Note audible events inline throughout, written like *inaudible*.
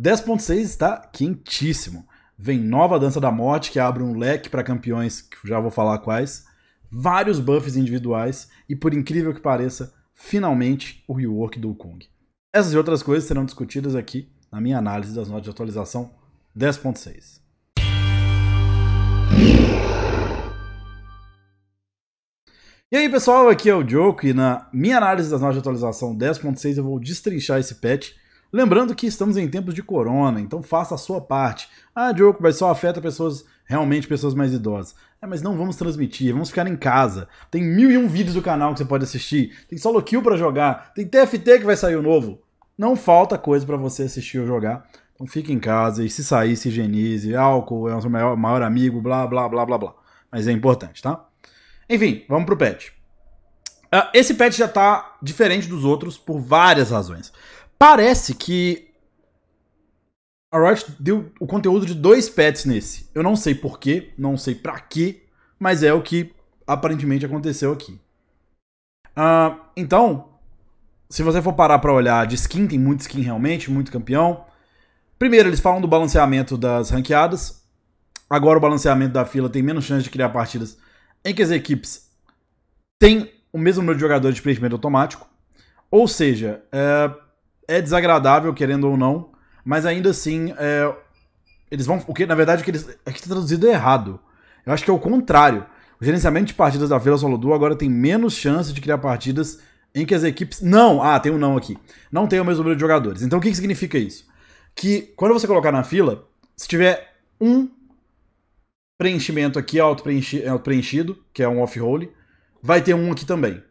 10.6 está quentíssimo. Vem nova Dança da Morte, que abre um leque para campeões, que já vou falar quais, vários buffs individuais e, por incrível que pareça, finalmente o rework do Kong. Essas e outras coisas serão discutidas aqui na minha análise das notas de atualização 10.6. E aí pessoal, aqui é o Joke e na minha análise das notas de atualização 10.6 eu vou destrinchar esse patch Lembrando que estamos em tempos de corona, então faça a sua parte. Ah, Diogo, mas só afeta pessoas, realmente pessoas mais idosas. É, mas não vamos transmitir, vamos ficar em casa. Tem mil e um vídeos do canal que você pode assistir, tem solo kill pra jogar, tem TFT que vai sair o novo. Não falta coisa para você assistir ou jogar. Então fique em casa e se sair, se higienize. Álcool é o seu maior, maior amigo, blá, blá, blá, blá, blá. Mas é importante, tá? Enfim, vamos pro pet. Ah, esse pet já tá diferente dos outros por várias razões. Parece que a Riot deu o conteúdo de dois pets nesse. Eu não sei porquê, não sei pra quê, mas é o que aparentemente aconteceu aqui. Uh, então, se você for parar pra olhar de skin, tem muito skin realmente, muito campeão. Primeiro, eles falam do balanceamento das ranqueadas. Agora o balanceamento da fila tem menos chance de criar partidas em que as equipes têm o mesmo número de jogadores de preenchimento automático. Ou seja, é, é desagradável, querendo ou não, mas ainda assim, é, eles vão. O que, na verdade, o que eles. É que tá traduzido errado. Eu acho que é o contrário. O gerenciamento de partidas da Vila Solodu agora tem menos chance de criar partidas em que as equipes. Não! Ah, tem um não aqui. Não tem o mesmo número de jogadores. Então o que, que significa isso? Que quando você colocar na fila, se tiver um preenchimento aqui auto-preenchido, que é um off-role, vai ter um aqui também.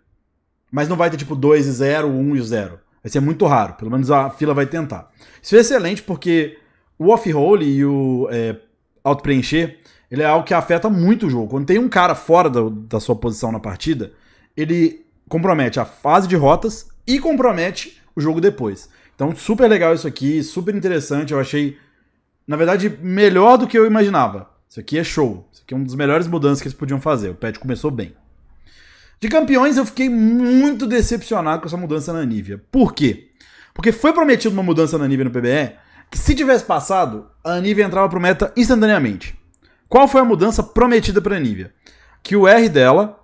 Mas não vai ter tipo 2 e 0, 1 um e 0. Vai ser muito raro, pelo menos a fila vai tentar. Isso é excelente porque o off-roll e o é, auto-preencher, ele é algo que afeta muito o jogo. Quando tem um cara fora da, da sua posição na partida, ele compromete a fase de rotas e compromete o jogo depois. Então, super legal isso aqui, super interessante. Eu achei, na verdade, melhor do que eu imaginava. Isso aqui é show. Isso aqui é uma das melhores mudanças que eles podiam fazer. O patch começou bem. De campeões, eu fiquei muito decepcionado com essa mudança na Nívia. Por quê? Porque foi prometido uma mudança na Nívia no PBE que, se tivesse passado, a Nívia entrava pro meta instantaneamente. Qual foi a mudança prometida pra Nívia? Que o R dela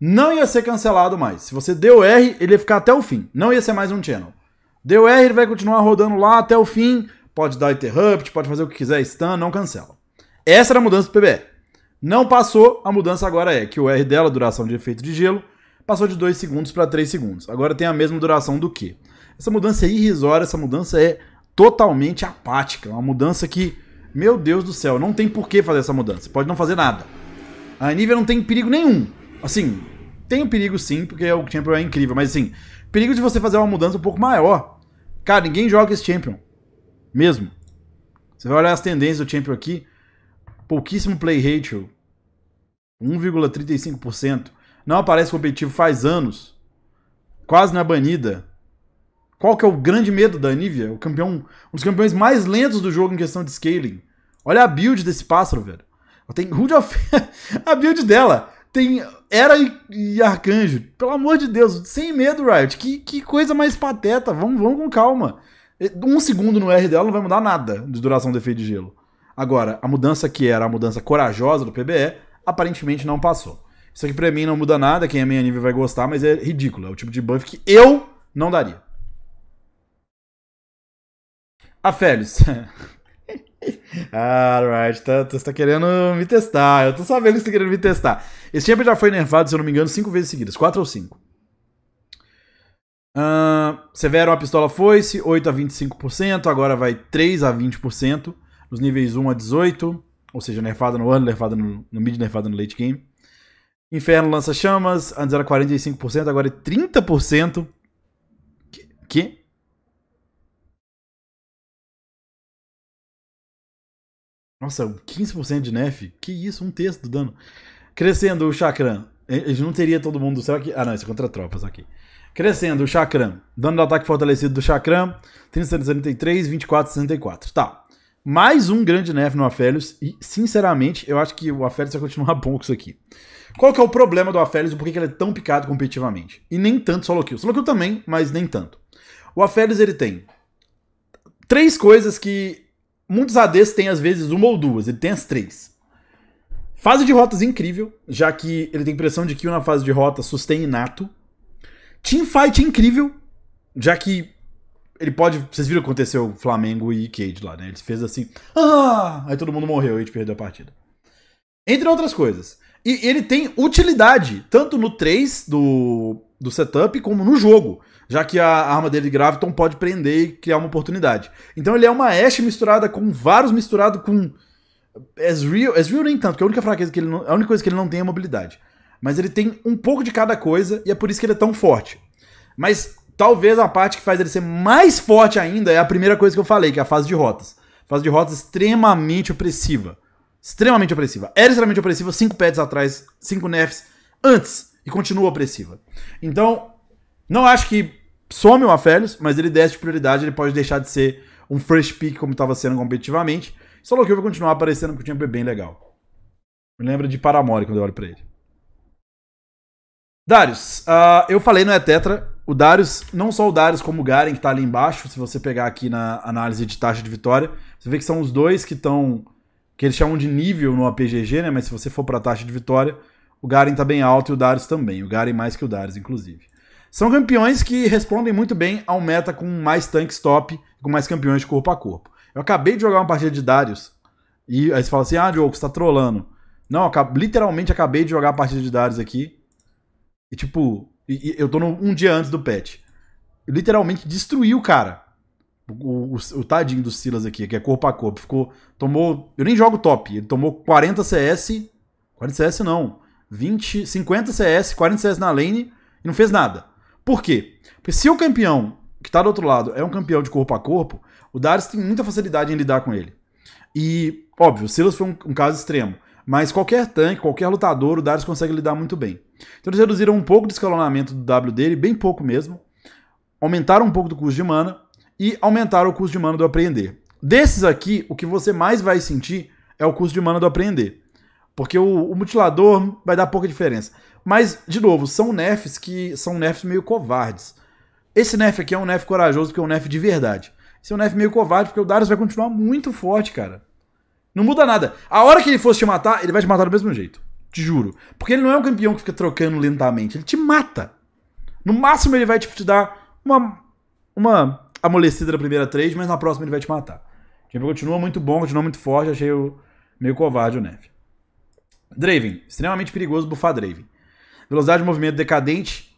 não ia ser cancelado mais. Se você deu R, ele ia ficar até o fim. Não ia ser mais um channel. Deu R, ele vai continuar rodando lá até o fim. Pode dar interrupt, pode fazer o que quiser, stun, não cancela. Essa era a mudança do PBE. Não passou, a mudança agora é que o R dela, duração de efeito de gelo, passou de 2 segundos para 3 segundos. Agora tem a mesma duração do Q. Essa mudança é irrisória, essa mudança é totalmente apática, é uma mudança que, meu Deus do céu, não tem por que fazer essa mudança, pode não fazer nada. A Nivea não tem perigo nenhum. Assim, tem um perigo sim, porque o Champion é incrível, mas assim, perigo de você fazer uma mudança um pouco maior. Cara, ninguém joga esse Champion. Mesmo. Você vai olhar as tendências do Champion aqui, pouquíssimo play ratio, 1,35%. Não aparece competitivo faz anos. Quase na banida. Qual que é o grande medo da Anivia, O campeão, um dos campeões mais lentos do jogo em questão de scaling. Olha a build desse pássaro, velho. Tem Hood of... *laughs* a build dela tem Era e, e, Arcanjo. Pelo amor de Deus, sem medo, Riot. Que, que coisa mais pateta. Vamos, vamos com calma. Um segundo no R dela não vai mudar nada de duração do efeito de gelo. Agora, a mudança que era a mudança corajosa do PBE aparentemente não passou. Isso aqui pra mim não muda nada, quem é meio nível vai gostar, mas é ridículo. É o tipo de buff que eu não daria. A Félix. ah, right, tá, você tá querendo me testar. Eu tô sabendo que você tá querendo me testar. Esse champion já foi nerfado, se eu não me engano, cinco vezes seguidas. Quatro ou cinco. Uh, Severo, a pistola foi-se, 8 a 25%, agora vai 3 a 20%, nos níveis 1 a 18%. Ou seja, nerfada no ano, nerfada no, no mid, nerfada no late game. Inferno lança chamas, antes era 45%, agora é 30%. Que? que? Nossa, 15% de nerf? Que isso, um terço do dano. Crescendo o chakram. Eles não teria todo mundo. Será que. Ah, não, isso é contra tropas aqui. Crescendo o chakram. Dano do ataque fortalecido do chakram. 30, 24, 64. Tá mais um grande nerf no Aphelios e, sinceramente, eu acho que o Aphelios vai continuar *laughs* bom com isso aqui. Qual que é o problema do Aphelios e por que ele é tão picado competitivamente? E nem tanto solo kill. Solo kill também, mas nem tanto. O Aphelios, ele tem três coisas que muitos ADs têm às vezes uma ou duas, ele tem as três. Fase de rotas incrível, já que ele tem pressão de kill na fase de rota, sustain inato. Teamfight incrível, já que ele pode. Vocês viram o que aconteceu Flamengo e Cade lá, né? Ele fez assim. Ah! Aí todo mundo morreu e a gente perdeu a partida. Entre outras coisas. E ele tem utilidade, tanto no 3 do, do setup como no jogo, já que a arma dele Graviton pode prender e criar uma oportunidade. Então ele é uma Ash misturada com Varus misturado com Ezreal. Ezreal nem tanto, porque é a única fraqueza que ele não, a única coisa que ele não tem é mobilidade. Mas ele tem um pouco de cada coisa e é por isso que ele é tão forte. Mas talvez a parte que faz ele ser mais forte ainda é a primeira coisa que eu falei, que é a fase de rotas. Fase de rotas extremamente opressiva. Extremamente opressiva. Era extremamente opressiva, 5 pets atrás, 5 nerfs antes. E continua opressiva. Então, não acho que some o Afelios, mas ele desce de prioridade, ele pode deixar de ser um first pick como estava sendo competitivamente. Só que eu vou continuar aparecendo porque tinha é bem legal. Me lembra de Paramore quando eu olho pra ele. Darius, uh, eu falei no E-Tetra é o Darius, não só o Darius como o Garen, que tá ali embaixo, se você pegar aqui na análise de taxa de vitória, você vê que são os dois que estão. que eles chamam de nível no APGG, né? Mas se você for pra taxa de vitória, o Garen tá bem alto e o Darius também. O Garen mais que o Darius, inclusive. São campeões que respondem muito bem ao meta com mais tanques top, com mais campeões de corpo a corpo. Eu acabei de jogar uma partida de Darius, e aí você fala assim: ah, Diogo, você tá trolando. Não, eu, literalmente acabei de jogar a partida de Darius aqui. E tipo, e, e eu tô no, um dia antes do patch. Literalmente destruiu o cara. O, o, o, tadinho do Silas aqui, que é corpo a corpo. Ficou. Tomou. Eu nem jogo top. Ele tomou 40 CS. 40 CS não. 20. 50 CS, 40 CS na lane e não fez nada. Por quê? Porque se o campeão que tá do outro lado é um campeão de corpo a corpo, o Darius tem muita facilidade em lidar com ele. E, óbvio, o Silas foi um, um caso extremo. Mas qualquer tanque, qualquer lutador, o Darius consegue lidar muito bem. Então eles reduziram um pouco do escalonamento do W dele, bem pouco mesmo. Aumentaram um pouco do custo de mana e aumentaram o custo de mana do aprender. Desses aqui, o que você mais vai sentir é o custo de mana do aprender. Porque o, o mutilador vai dar pouca diferença. Mas, de novo, são nerfs que são nerfs meio covardes. Esse nerf aqui é um nerf corajoso, porque é um nerf de verdade. Esse é um nerf meio covarde, porque o Darius vai continuar muito forte, cara. Não muda nada. A hora que ele fosse te matar, ele vai te matar do mesmo jeito. Te juro. Porque ele não é um campeão que fica trocando lentamente. Ele te mata. No máximo ele vai tipo, te dar uma, uma amolecida na primeira trade, mas na próxima ele vai te matar. O time continua muito bom, continua muito forte. Achei o meio covarde o Neve. Draven. Extremamente perigoso bufar Draven. Velocidade de movimento decadente.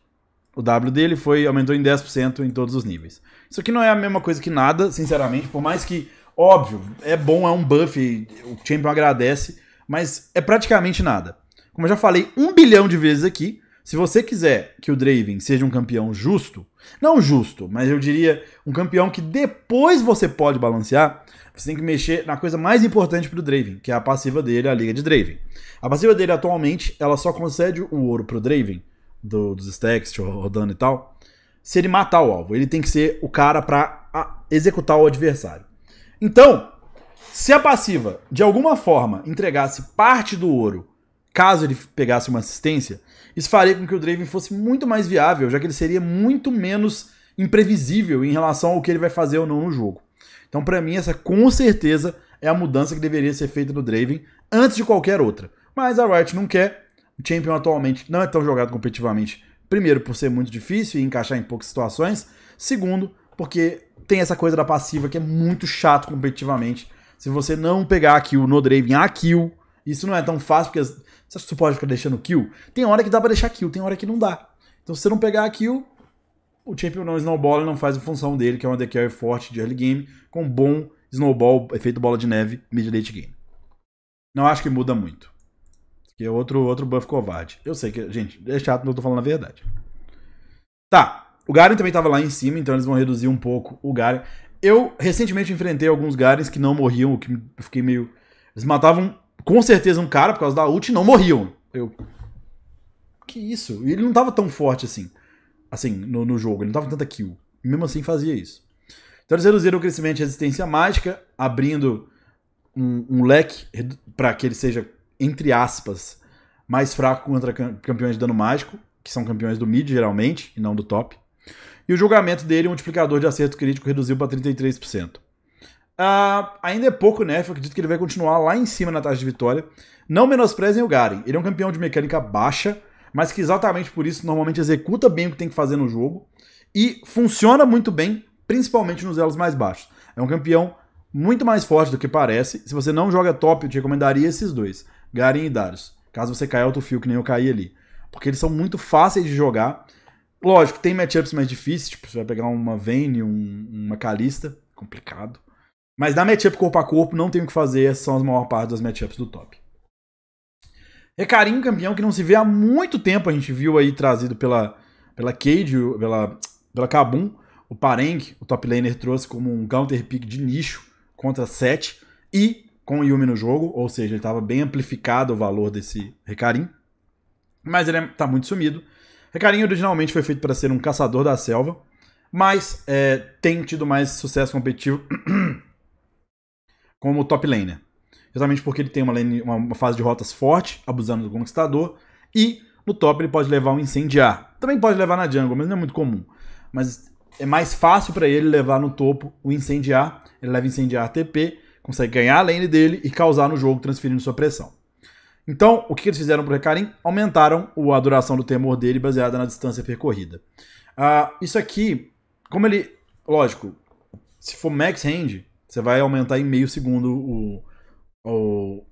O W dele foi aumentou em 10% em todos os níveis. Isso aqui não é a mesma coisa que nada, sinceramente. Por mais que, óbvio, é bom, é um buff, o Champion agradece. Mas é praticamente nada. Como eu já falei um bilhão de vezes aqui, se você quiser que o Draven seja um campeão justo, não justo, mas eu diria um campeão que depois você pode balancear, você tem que mexer na coisa mais importante para o Draven, que é a passiva dele, a Liga de Draven. A passiva dele atualmente, ela só concede o ouro para o Draven, do, dos stacks, rodando e tal, se ele matar o alvo. Ele tem que ser o cara para executar o adversário. Então, se a passiva, de alguma forma, entregasse parte do ouro caso ele pegasse uma assistência, isso faria com que o Draven fosse muito mais viável, já que ele seria muito menos imprevisível em relação ao que ele vai fazer ou não no jogo. Então, para mim, essa com certeza é a mudança que deveria ser feita no Draven antes de qualquer outra. Mas a Riot não quer. O Champion atualmente não é tão jogado competitivamente. Primeiro, por ser muito difícil e encaixar em poucas situações. Segundo, porque tem essa coisa da passiva que é muito chato competitivamente. Se você não pegar a kill no Draven, a kill, isso não é tão fácil, porque as, você que pode ficar deixando kill? Tem hora que dá pra deixar kill, tem hora que não dá. Então se você não pegar a kill, o champion não snowbola e não faz a função dele, que é uma AD carry forte de early game, com bom snowball, efeito bola de neve, mid late game. Não acho que muda muito. Que é outro, outro buff covarde. Eu sei que, gente, é chato, mas eu tô falando a verdade. Tá, o Garen também tava lá em cima, então eles vão reduzir um pouco o Garen. Eu recentemente enfrentei alguns Garens que não morriam, o que eu fiquei meio... Eles matavam com certeza um cara, por causa da ult, não morriam. Eu. Que isso? Ele não tava tão forte assim. Assim, no, no jogo. Ele não tava com tanta kill. mesmo assim fazia isso. Então eles reduziram o crescimento de resistência mágica, abrindo um, um leque para que ele seja, entre aspas, mais fraco contra campeões de dano mágico, que são campeões do mid geralmente, e não do top. E o julgamento dele, o multiplicador de acerto crítico, reduziu para 33%. Uh, ainda é pouco, né? Eu acredito que ele vai continuar lá em cima na taxa de vitória. Não menosprezem o Garen. Ele é um campeão de mecânica baixa, mas que exatamente por isso normalmente executa bem o que tem que fazer no jogo e funciona muito bem, principalmente nos elos mais baixos. É um campeão muito mais forte do que parece. Se você não joga top, eu te recomendaria esses dois, Garen e Darius. Caso você caia outro fio que nem eu caí ali. Porque eles são muito fáceis de jogar. Lógico, tem matchups mais difíceis, tipo, você vai pegar uma Vayne, um, uma Kalista, complicado. Mas na matchup corpo a corpo, não tem o que fazer, essas são as maior parte das matchups do top. Recarinho, campeão que não se vê há muito tempo, a gente viu aí trazido pela, pela Cade, pela, pela Kabum. O Pareng, o top laner, trouxe como um counter pick de nicho contra 7 e com o Yumi no jogo, ou seja, ele estava bem amplificado o valor desse Recarim. Mas ele está é, muito sumido. Recarim originalmente foi feito para ser um caçador da selva, mas é, tem tido mais sucesso competitivo *clears throat* como top laner. Justamente porque ele tem uma, lane, uma fase de rotas forte, abusando do conquistador, e no top ele pode levar um incendiar. Também pode levar na jungle, mas não é muito comum. Mas é mais fácil para ele levar no topo o incendiar. Ele leva incendiar TP, consegue ganhar a lane dele e causar no jogo, transferindo sua pressão. Então, o que eles fizeram pro Recarim? Aumentaram a duração do temor dele baseada na distância percorrida. Uh, isso aqui, como ele. Lógico, se for max range, você vai aumentar em meio segundo o, o,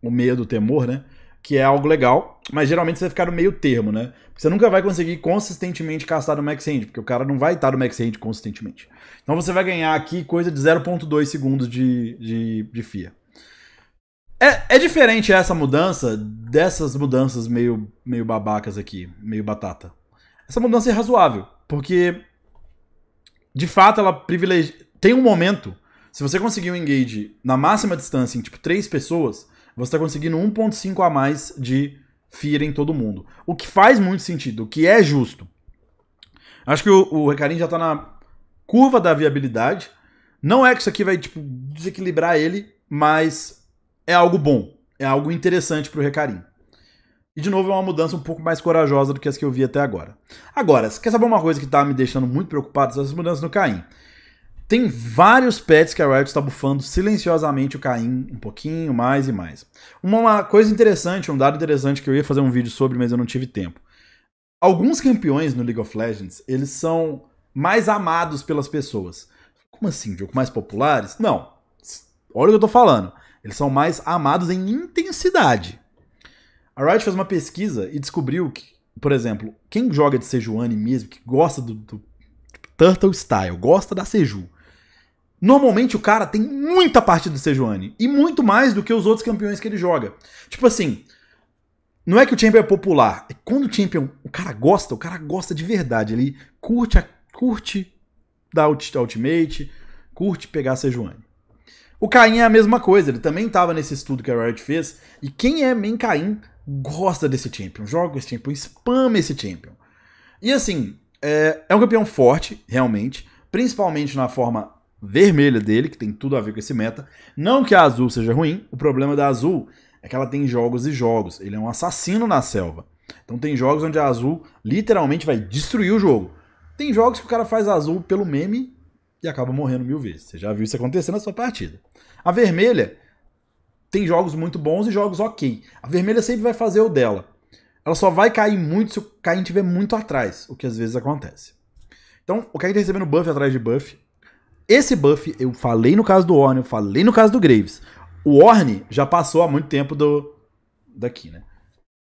o medo, o temor, né? Que é algo legal, mas geralmente você vai ficar no meio termo, né? Você nunca vai conseguir consistentemente caçar no max hand, porque o cara não vai estar no max hand consistentemente. Então você vai ganhar aqui coisa de 0.2 segundos de, de, de FIA. É, é, diferente essa mudança dessas mudanças meio, meio babacas aqui, meio batata. Essa mudança é razoável, porque de fato ela privilegia. Tem um momento se você conseguir um engage na máxima distância em tipo três pessoas, você está conseguindo 1.5 a mais de fear em todo mundo. O que faz muito sentido, o que é justo. Acho que o, o Recarim já está na curva da viabilidade. Não é que isso aqui vai tipo, desequilibrar ele, mas é algo bom. É algo interessante para o Recarim. E de novo é uma mudança um pouco mais corajosa do que as que eu vi até agora. Agora, quer saber uma coisa que está me deixando muito preocupado, são essas mudanças no Caim. Tem vários pets que a Riot está bufando silenciosamente o Caim, um pouquinho mais e mais. Uma coisa interessante, um dado interessante que eu ia fazer um vídeo sobre, mas eu não tive tempo. Alguns campeões no League of Legends, eles são mais amados pelas pessoas. Como assim, Diogo? Mais populares? Não. Olha o que eu tô falando. Eles são mais amados em intensidade. A Riot fez uma pesquisa e descobriu que, por exemplo, quem joga de Sejuani mesmo, que gosta do, do tipo, Turtle Style, gosta da Seju, Normalmente o cara tem muita partida do Sejuani. E muito mais do que os outros campeões que ele joga. Tipo assim, não é que o Champion é popular. É quando o Champion, o cara gosta, o cara gosta de verdade. Ele curte, curte dar Ultimate, curte pegar Sejuani. O Caim é a mesma coisa, ele também estava nesse estudo que a Riot fez. E quem é main Caim gosta desse Champion, joga esse Champion, spama esse Champion. E assim, é, é um campeão forte, realmente, principalmente na forma vermelha dele, que tem tudo a ver com esse meta. Não que a azul seja ruim, o problema da azul é que ela tem jogos e jogos. Ele é um assassino na selva. Então tem jogos onde a azul literalmente vai destruir o jogo. Tem jogos que o cara faz azul pelo meme e acaba morrendo mil vezes. Você já viu isso acontecer na sua partida. A vermelha tem jogos muito bons e jogos ok. A vermelha sempre vai fazer o dela. Ela só vai cair muito se o Caim estiver muito atrás, o que às vezes acontece. Então, o Caim tá recebendo buff atrás de buff. Esse buff, eu falei no caso do Orne, eu falei no caso do Graves. O Orne já passou há muito tempo do. Daqui, né?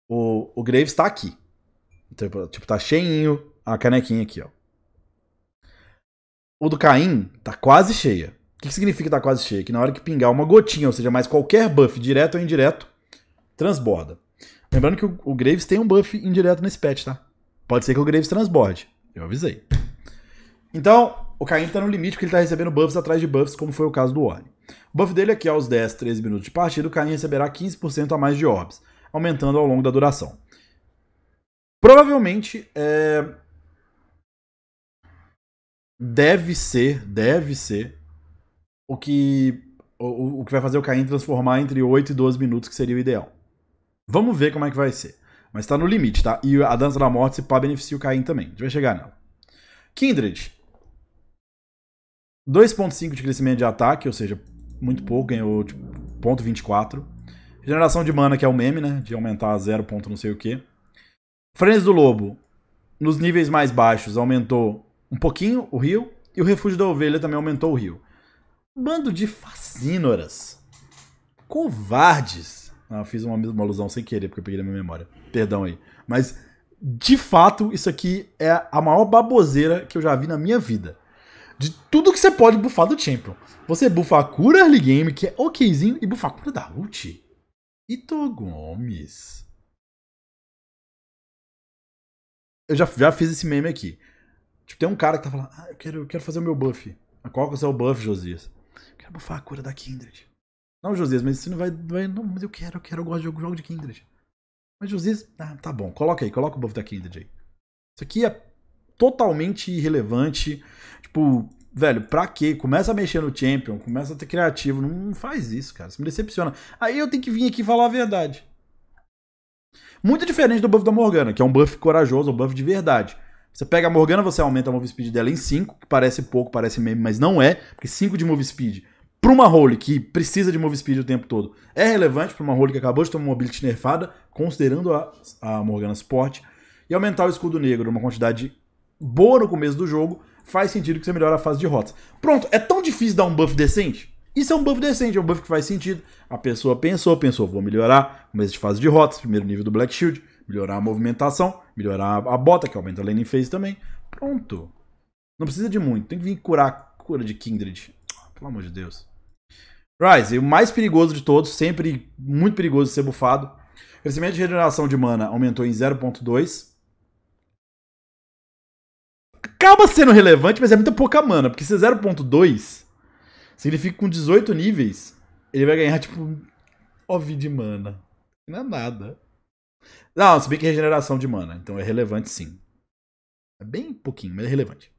O, o Graves tá aqui. Tipo, tipo, tá cheinho a canequinha aqui, ó. O do Caim tá quase cheia. O que, que significa tá quase cheia? Que na hora que pingar uma gotinha, ou seja, mais qualquer buff, direto ou indireto, transborda. Lembrando que o, o Graves tem um buff indireto nesse patch, tá? Pode ser que o Graves transborde. Eu avisei. Então, o Caim tá no limite porque ele tá recebendo buffs atrás de buffs, como foi o caso do Orne. O buff dele é que aos 10, 13 minutos de partida, o Caim receberá 15% a mais de orbs, aumentando ao longo da duração. Provavelmente, é... deve ser, deve ser, o que, o, o que vai fazer o Caim transformar entre 8 e 12 minutos, que seria o ideal. Vamos ver como é que vai ser. Mas tá no limite, tá? E a Dança da Morte, se pá, beneficia o Caim também. A gente vai chegar nela. Kindred 2.5 de crescimento de ataque, ou seja, muito pouco, ganhou tipo, 0.24. Regeneração de mana, que é o um meme, né? De aumentar a 0. Ponto não sei o que. Frenes do Lobo, nos níveis mais baixos, aumentou um pouquinho o rio. E o Refúgio da Ovelha também aumentou o rio. Bando de fascínoras. Covardes. Ah, fiz uma, uma alusão sem querer, porque eu peguei na minha memória. Perdão aí. Mas, de fato, isso aqui é a maior baboseira que eu já vi na minha vida de tudo que você pode bufar do Champion. Você bufa a cura early game, que é okzinho, e bufa a cura da ult. Ito Gomes. Eu já, já fiz esse meme aqui. Tipo, tem um cara que tá falando, ah, eu quero, eu quero fazer o meu buff. Qual que é o seu buff, Josias? Eu quero bufar a cura da Kindred. Não, Josias, mas isso não vai, vai. Não, mas eu quero, eu quero, eu gosto de jogo, jogo de Kindred. Mas Josias, ah, tá bom, coloca aí, coloca o buff da Kindred aí. Isso aqui é totalmente irrelevante. Tipo, velho, pra quê? Começa a mexer no Champion, começa a ter criativo. Não faz isso, cara. Isso me decepciona. Aí eu tenho que vir aqui falar a verdade. Muito diferente do buff da Morgana, que é um buff corajoso, um buff de verdade. Você pega a Morgana, você aumenta a move speed dela em 5, que parece pouco, parece meme, mas não é, porque 5 de move speed para uma role que precisa de move speed o tempo todo é relevante para uma role que acabou de tomar uma ability nerfada, considerando a, a Morgana Sport, e aumentar o escudo negro uma quantidade boa no começo do jogo, faz sentido que você melhora a fase de rotas. Pronto, é tão difícil dar um buff decente? Isso é um buff decente, é um buff que faz sentido. A pessoa pensou, pensou, vou melhorar começo de fase de rotas, primeiro nível do Black Shield, melhorar a movimentação, melhorar a bota, que aumenta a lane phase também. Pronto. Não precisa de muito, tem que vir curar cura de Kindred. Ah, pelo amor de Deus. Rise, o mais perigoso de todos, sempre muito perigoso de ser bufado. crescimento de regeneração de mana aumentou em 0.2 acaba sendo relevante, mas é muito pouca mana. Porque se é 0.2, significa que com 18 níveis, ele vai ganhar, tipo, OV de mana. Não é nada. Não, se bem que é regeneração de mana. Então é relevante sim. É bem pouquinho, mas é relevante.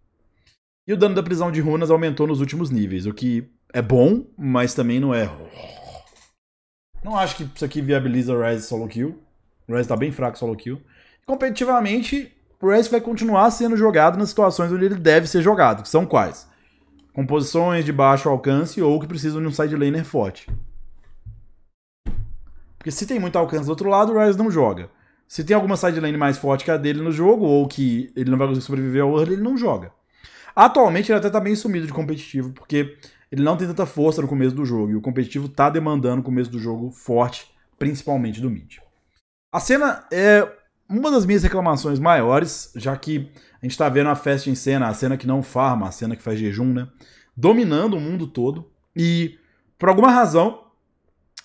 E o dano da prisão de runas aumentou nos últimos níveis, o que é bom, mas também não é. Não acho que isso aqui viabiliza o Rise solo kill. O Rise tá bem fraco solo kill. Competitivamente, Price vai continuar sendo jogado nas situações onde ele deve ser jogado, que são quais? Com posições de baixo alcance ou que precisam de um side laner forte. Porque se tem muito alcance do outro lado, o Rice não joga. Se tem alguma side mais forte que a dele no jogo, ou que ele não vai conseguir sobreviver ao early, ele não joga. Atualmente ele até tá bem sumido de competitivo, porque ele não tem tanta força no começo do jogo, e o competitivo tá demandando o começo do jogo forte, principalmente do mid. A cena é uma das minhas reclamações maiores, já que a gente tá vendo a festa em cena, a cena que não farma, a cena que faz jejum, né? Dominando o mundo todo. E, por alguma razão,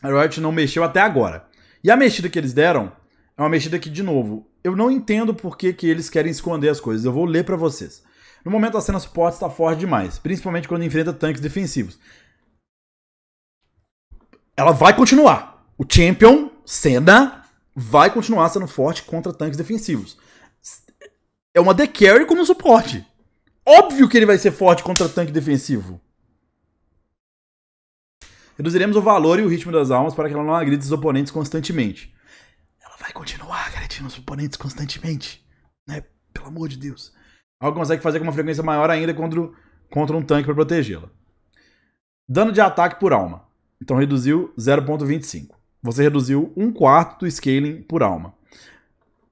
a Riot não mexeu até agora. E a mexida que eles deram é uma mexida que, de novo, eu não entendo por que, que eles querem esconder as coisas. Eu vou ler para vocês. No momento, a cena suporte está forte demais, principalmente quando enfrenta tanques defensivos. Ela vai continuar. O Champion, Senna, vai continuar sendo forte contra tanques defensivos. É uma de Carry como suporte. Óbvio que ele vai ser forte contra tanque defensivo. Reduziremos o valor e o ritmo das almas para que ela não agride os oponentes constantemente. Ela vai continuar agredindo os oponentes constantemente. Né? Pelo amor de Deus. Algo consegue fazer com uma frequência maior ainda contra, contra um tanque para protegê-la. Dano de ataque por alma. Então reduziu 0.25. Você reduziu um quarto do scaling por alma.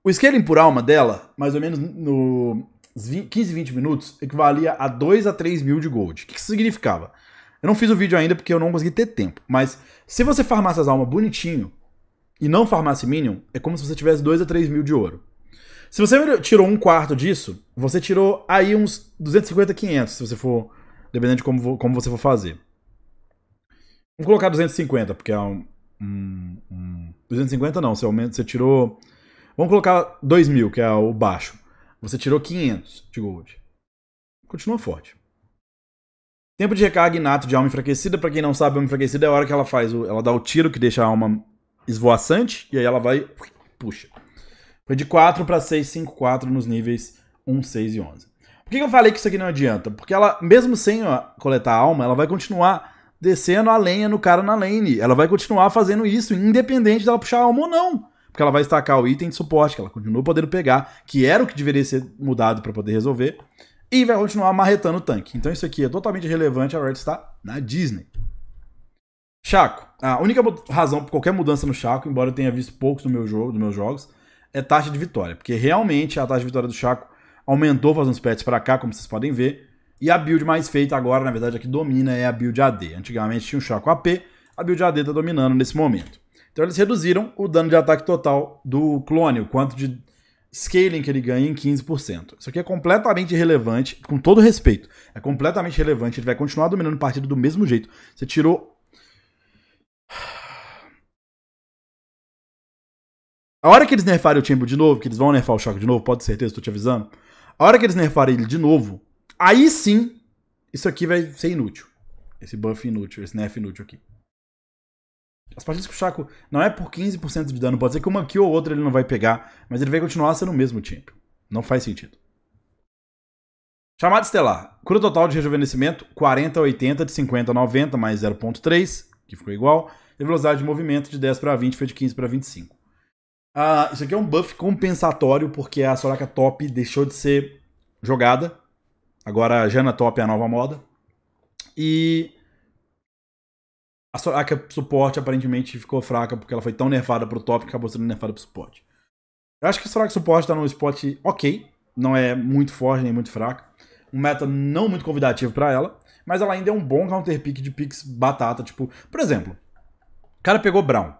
O scaling por alma dela, mais ou menos no 15, 20 minutos, equivalia a 2 a 3 mil de gold. O que isso significava? Eu não fiz o vídeo ainda porque eu não consegui ter tempo, mas se você farmasse as almas bonitinho e não farmasse minion, é como se você tivesse 2 a 3 mil de ouro. Se você tirou um quarto disso, você tirou aí uns 250, 500, se você for, dependendo de como, como você for fazer. Vamos colocar 250, porque é um, um, um 250 não, você, aumenta, você tirou... Vamos colocar 2000, que é o baixo. Você tirou 500 de gold. Continua forte. Tempo de recarga inato de alma enfraquecida. Pra quem não sabe, alma enfraquecida é a hora que ela faz. O, ela dá o tiro que deixa a alma esvoaçante. E aí ela vai. Puxa. Foi de 4 para 6, 5, 4 nos níveis 1, 6 e 11. Por que eu falei que isso aqui não adianta? Porque ela, mesmo sem ó, coletar alma, ela vai continuar descendo a lenha no cara na lane. Ela vai continuar fazendo isso, independente dela puxar a alma ou não. Porque ela vai destacar o item de suporte, que ela continua podendo pegar, que era o que deveria ser mudado para poder resolver, e vai continuar marretando o tanque. Então isso aqui é totalmente relevante, a Riot está na Disney. Chaco. A única razão por qualquer mudança no Chaco, embora eu tenha visto poucos no meu jogo, dos meus jogos, é taxa de vitória. Porque realmente a taxa de vitória do Chaco aumentou fazendo os pets para cá, como vocês podem ver. E a build mais feita agora, na verdade, a que domina é a build AD. Antigamente tinha o Chaco AP, a build AD está dominando nesse momento. Então eles reduziram o dano de ataque total do clone, o quanto de scaling que ele ganha em 15%. Isso aqui é completamente irrelevante, com todo respeito. É completamente relevante, ele vai continuar dominando o partido do mesmo jeito. Você tirou. A hora que eles nerfarem o tempo de novo, que eles vão nerfar o choque de novo, pode ter certeza, estou te avisando. A hora que eles nerfarem ele de novo, Aí sim, isso aqui vai ser inútil. Esse buff inútil, esse nerf inútil aqui. As partidas que o Chaco não é por 15% de dano, pode ser que uma aqui ou outra ele não vai pegar, mas ele vai continuar sendo o mesmo tipo. Não faz sentido. Chamada Estelar. Cura total de rejuvenescimento, 40 a 80, de 50 a 90, mais 0.3, que ficou igual. E velocidade de movimento de 10 para 20, foi de 15 para 25. Ah, isso aqui é um buff compensatório, porque a Soraka top deixou de ser jogada Agora, a Jana Top é a nova moda. E a Soraka suporte aparentemente ficou fraca porque ela foi tão nerfada pro top que acabou sendo nerfada pro suporte. Eu acho que a Soraka suporte tá num spot ok, não é muito forte nem muito fraca. Um meta não muito convidativo para ela, mas ela ainda é um bom counter pick de picks batata, tipo, por exemplo, o cara pegou Brown.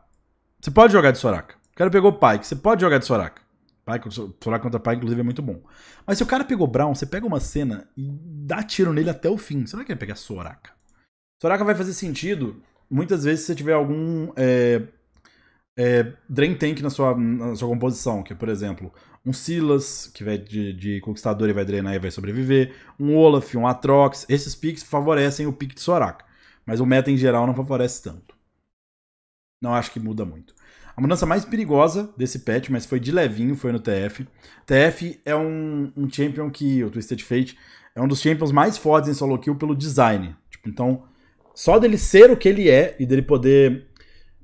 Você pode jogar de Soraka. O cara pegou Pyke. você pode jogar de Soraka. Pai, Solar contra Pai, inclusive, é muito bom. Mas se o cara pegou Brown, você pega uma cena e dá tiro nele até o fim. Você não é vai querer pegar Soraka. Soraka vai fazer sentido muitas vezes se você tiver algum é, é, Drain Tank na sua, na sua composição, que é, por exemplo, um Silas, que vai de, de Conquistador e vai drenar e vai sobreviver, um Olaf, um Atrox, esses picks favorecem o pick de Soraka. Mas o meta em geral não favorece tanto. Não acho que muda muito. A mudança mais perigosa desse patch, mas foi de levinho, foi no TF. TF é um, um champion que, o Twisted Fate, é um dos champions mais fortes em solo kill pelo design. Tipo, então, só dele ser o que ele é e dele poder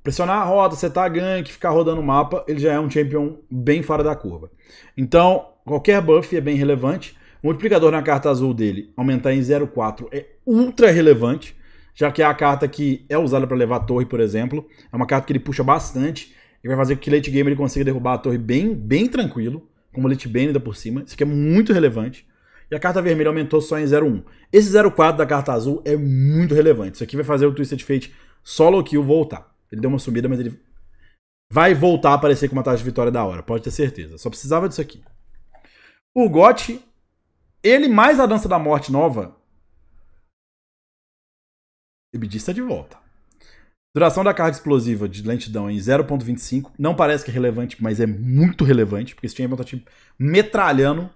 pressionar a roda, setar a gank, ficar rodando o mapa, ele já é um champion bem fora da curva. Então, qualquer buff é bem relevante. O multiplicador na carta azul dele aumentar em 0,4 é ultra relevante, já que é a carta que é usada para levar a torre, por exemplo. É uma carta que ele puxa bastante e vai fazer com que late game ele consiga derrubar a torre bem, bem tranquilo, com o late bane ainda por cima. Isso aqui é muito relevante. E a carta vermelha aumentou só em 01. Esse 04 da carta azul é muito relevante. Isso aqui vai fazer o Twisted Fate solo kill voltar. Ele deu uma subida, mas ele vai voltar a aparecer com uma taxa de vitória da hora. Pode ter certeza. Só precisava disso aqui. O gote ele mais a Dança da Morte nova... Ebdi está de volta. Duração da carga explosiva de lentidão em 0.25. Não parece que é relevante, mas é muito relevante, porque esse chamber tá te metralhando.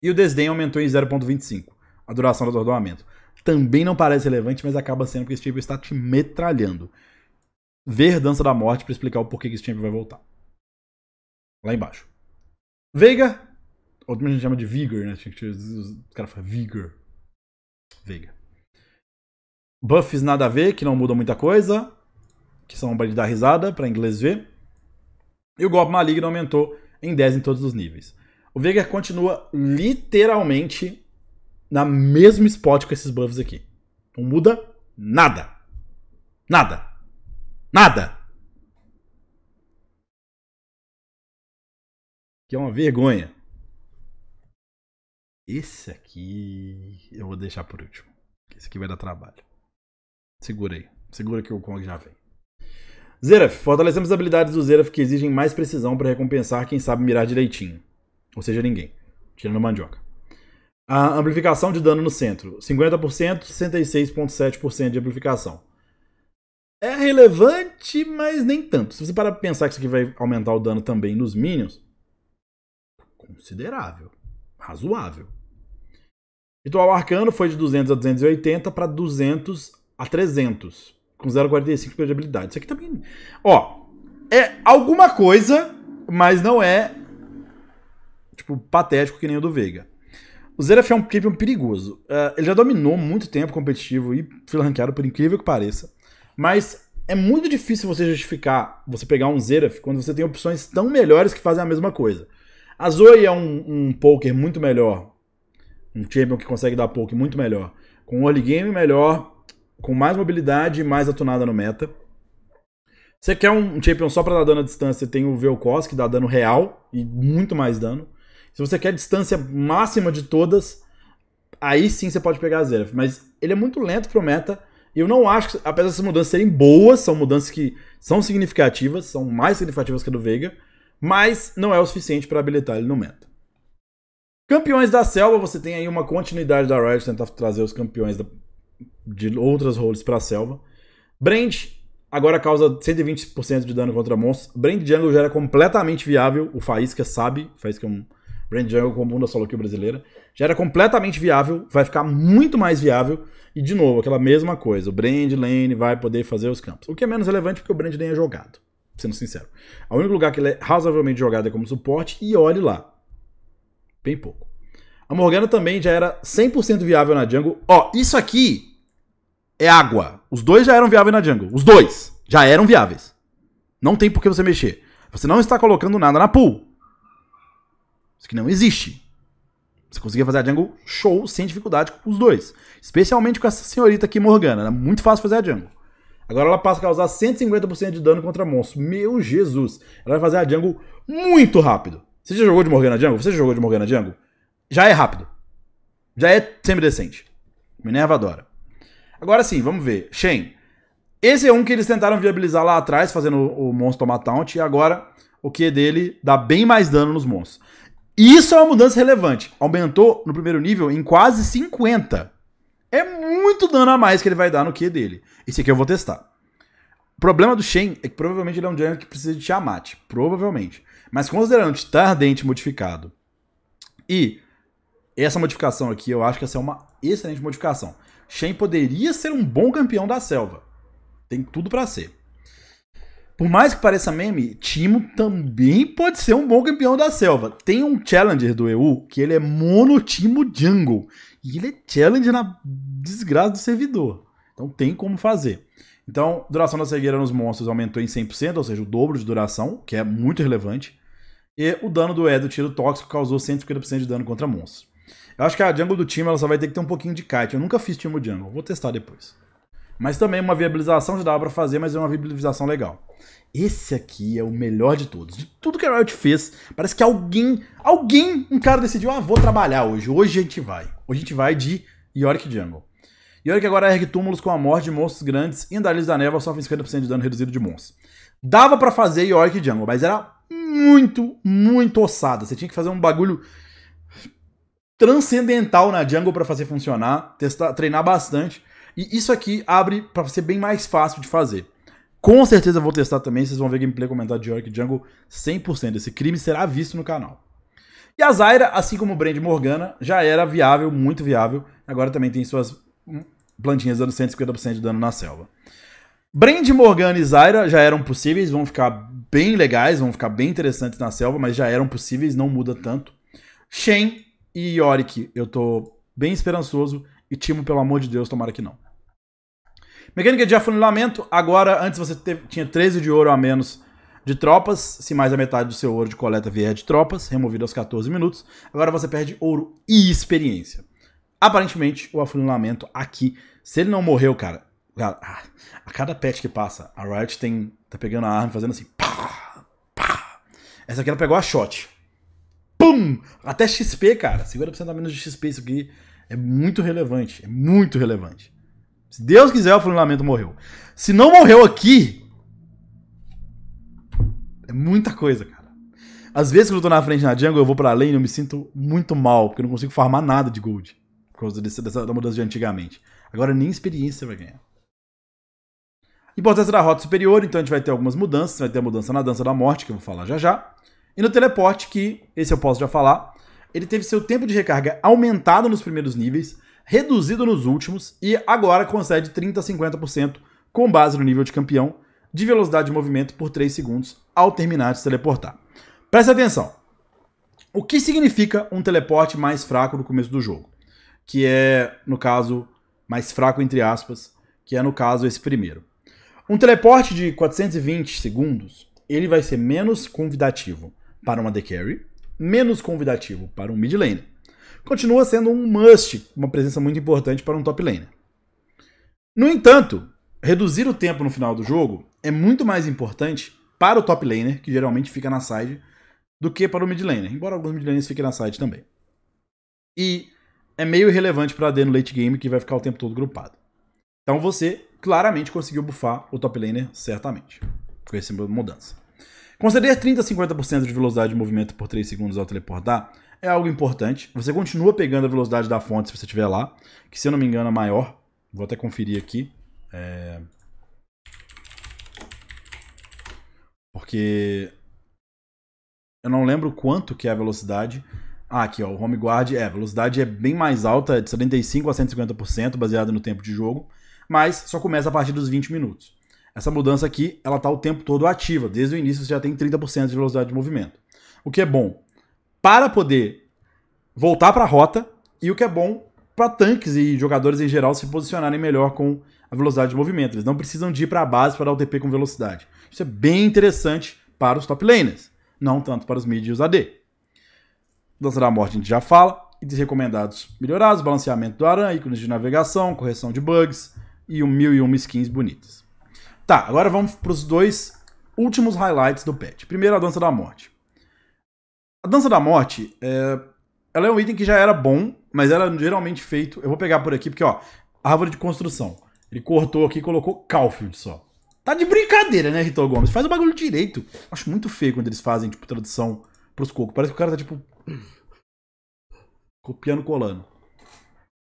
E o desdém aumentou em 0.25, a duração do atordoamento. Também não parece relevante, mas acaba sendo porque esse chamber está te metralhando. Ver Dança da Morte para explicar o porquê que esse chamber vai voltar. Lá embaixo. Veiga. Outro a gente chama de Vigor, né? Os caras falam Vigor. Veiga. Buffs nada a ver, que não mudam muita coisa. Que são pra ele dar risada, para inglês ver. E o golpe maligno aumentou em 10 em todos os níveis. O Veigar continua literalmente na mesmo spot com esses buffs aqui. Não muda nada. Nada. Nada. Que é uma vergonha. Esse aqui eu vou deixar por último. Esse aqui vai dar trabalho. Segura aí. Segura que o Kong já vem. Zeraf. Fortalecemos as habilidades do Zeraf que exigem mais precisão para recompensar quem sabe mirar direitinho. Ou seja, ninguém. Tirando mandioca. A amplificação de dano no centro. 50%, 66,7% de amplificação. É relevante, mas nem tanto. Se você parar pra pensar que isso aqui vai aumentar o dano também nos minions, considerável. Razoável. Ritual Arcano foi de 200 a 280 para 200 a 300, com 0,45 de habilidade. Isso aqui também. Ó, é alguma coisa, mas não é, tipo, patético que nem o do Veiga. O Zeref é um campeão perigoso. Uh, ele já dominou muito tempo competitivo e foi ranqueado, por incrível que pareça. Mas é muito difícil você justificar você pegar um Zeref quando você tem opções tão melhores que fazem a mesma coisa. A Zoe é um, um poker muito melhor. Um champion que consegue dar poker muito melhor. Com um early game melhor, com mais mobilidade e mais atunada no meta. Você quer um champion só para dar dano à distância, tem o Vel'Koz, que dá dano real e muito mais dano. Se você quer a distância máxima de todas, aí sim você pode pegar a Zeref. Mas ele é muito lento pro meta. E eu não acho que, apesar dessas mudanças serem boas, são mudanças que são significativas, são mais significativas que a do Veiga, mas não é o suficiente para habilitar ele no meta. Campeões da Selva, você tem aí uma continuidade da Riot tentar trazer os campeões da, de outras roles pra selva. Brand agora causa 120% de dano contra monstros. Brand Jungle já era completamente viável, o Faísca sabe, Faísca é um Brand Jungle com bunda solo kill brasileira. Já era completamente viável, vai ficar muito mais viável. E de novo, aquela mesma coisa, o Brand Lane vai poder fazer os campos. O que é menos relevante é porque o Brand Lane é jogado, sendo sincero. O único lugar que ele é razoavelmente jogado é como suporte, e olhe lá, bem pouco. A Morgana também já era 100% viável na jungle. Ó, isso aqui é água. Os dois já eram viáveis na jungle. Os dois já eram viáveis. Não tem por que você mexer. Você não está colocando nada na pool. Isso que não existe. Você conseguia fazer a jungle show sem dificuldade com os dois. Especialmente com essa senhorita aqui, Morgana. É muito fácil fazer a jungle. Agora ela passa a causar 150% de dano contra monstros. Meu Jesus. Ela vai fazer a jungle muito rápido. Você já jogou de Morgana jungle? Você já jogou de Morgana jungle? Já é rápido. Já é sempre decente. Minerva adora. Agora sim, vamos ver. Shen. Esse é um que eles tentaram viabilizar lá atrás, fazendo o, monstro tomar taunt, e agora o Q dele dá bem mais dano nos monstros. Isso é uma mudança relevante. Aumentou no primeiro nível em quase 50. É muito dano a mais que ele vai dar no Q dele. Esse aqui eu vou testar. O problema do Shen é que provavelmente ele é um Giant que precisa de Tiamat. Provavelmente. Mas considerando estar dente modificado e essa modificação aqui, eu acho que essa é uma excelente modificação. Shen poderia ser um bom campeão da selva. Tem tudo para ser. Por mais que pareça meme, Timo também pode ser um bom campeão da selva. Tem um challenger do EU que ele é mono Timo Jungle. E ele é challenger na desgraça do servidor. Então tem como fazer. Então, duração da cegueira nos monstros aumentou em 100%, ou seja, o dobro de duração, que é muito relevante. E o dano do E do tiro tóxico causou 150% de dano contra monstros. Eu acho que a jungle do time ela só vai ter que ter um pouquinho de kite. Eu nunca fiz time Jungle, vou testar depois. Mas também uma viabilização já dava pra fazer, mas é uma viabilização legal. Esse aqui é o melhor de todos. De tudo que a Riot fez, parece que alguém, alguém, um cara decidiu, ah, vou trabalhar hoje, hoje a gente vai. Hoje a gente vai de Yorick Jungle. Yorick agora ergue túmulos com a morte de monstros grandes e Andalize da Neva sofre 50% de dano reduzido de monstros. Dava para fazer Yorick Jungle, mas era muito, muito ossada. Você tinha que fazer um bagulho transcendental na jungle para fazer funcionar, testar, treinar bastante. E isso aqui abre para ser bem mais fácil de fazer. Com certeza vou testar também, vocês vão ver gameplay comentado de York Jungle 100%. Esse crime será visto no canal. E a Zyra, assim como o Brand Morgana, já era viável, muito viável. Agora também tem suas hum, plantinhas dando 150% de dano na selva. Brand Morgana e Zyra já eram possíveis, vão ficar bem legais, vão ficar bem interessantes na selva, mas já eram possíveis, não muda tanto. Shen e Yorick, eu tô bem esperançoso. E Timo, pelo amor de Deus, tomara que não. Mecânica de afunilamento. Agora, antes você tinha 13 de ouro a menos de tropas, se mais a metade do seu ouro de coleta vier de tropas, removido aos 14 minutos. Agora você perde ouro e experiência. Aparentemente, o afunilamento aqui, se ele não morreu, cara, cara ah, a cada pet que passa, a Riot tem, tá pegando a arma e fazendo assim, pá, pá. Essa aqui ela pegou a shot pum! Até XP, cara. 50% a menos de XP, isso aqui é muito relevante. É muito relevante. Se Deus quiser, o funilamento morreu. Se não morreu aqui. É muita coisa, cara. Às vezes, quando eu tô na frente na jungle, eu vou pra lane e eu me sinto muito mal, porque eu não consigo farmar nada de gold. Por causa desse, dessa da mudança de antigamente. Agora nem experiência vai ganhar. Importância da rota superior, então a gente vai ter algumas mudanças. Vai ter a mudança na dança da morte, que eu vou falar já já. E no teleporte, que esse eu posso já falar, ele teve seu tempo de recarga aumentado nos primeiros níveis, reduzido nos últimos e agora concede 30 a 50% com base no nível de campeão de velocidade de movimento por 3 segundos ao terminar de se teleportar. Preste atenção. O que significa um teleporte mais fraco no começo do jogo? Que é, no caso, mais fraco entre aspas, que é no caso esse primeiro. Um teleporte de 420 segundos, ele vai ser menos convidativo para uma AD Carry, menos convidativo para um mid laner. Continua sendo um must, uma presença muito importante para um top laner. No entanto, reduzir o tempo no final do jogo é muito mais importante para o top laner, que geralmente fica na side, do que para o mid laner, embora alguns mid laners fiquem na side também. E é meio irrelevante para AD no late game, que vai ficar o tempo todo grupado. Então você claramente conseguiu bufar o top laner, certamente, com essa mudança. Conceder 30 a 50% de velocidade de movimento por 3 segundos ao teleportar é algo importante. Você continua pegando a velocidade da fonte se você estiver lá, que se eu não me engano é maior. Vou até conferir aqui. É... Porque eu não lembro quanto que é a velocidade. Ah, aqui ó, o Home Guard, é, a velocidade é bem mais alta, de 75 a 150%, baseado no tempo de jogo, mas só começa a partir dos 20 minutos. Essa mudança aqui, ela está o tempo todo ativa. Desde o início você já tem 30% de velocidade de movimento. O que é bom para poder voltar para a rota e o que é bom para tanques e jogadores em geral se posicionarem melhor com a velocidade de movimento. Eles não precisam de ir para a base para dar o TP com velocidade. Isso é bem interessante para os top laners, não tanto para os mid e os AD. Dança da Morte a gente já fala. e recomendados melhorados, balanceamento do Aran, ícones de navegação, correção de bugs e um mil e uma skins bonitas. Tá, agora vamos para os dois últimos highlights do patch. Primeiro, a Dança da Morte. A Dança da Morte, é... ela é um item que já era bom, mas era geralmente feito... Eu vou pegar por aqui, porque, ó, árvore de construção. Ele cortou aqui e colocou Calfield só. Tá de brincadeira, né, Rito Gomes? Faz o bagulho direito. Acho muito feio quando eles fazem, tipo, tradução pros cocos. Parece que o cara tá, tipo, copiando colando.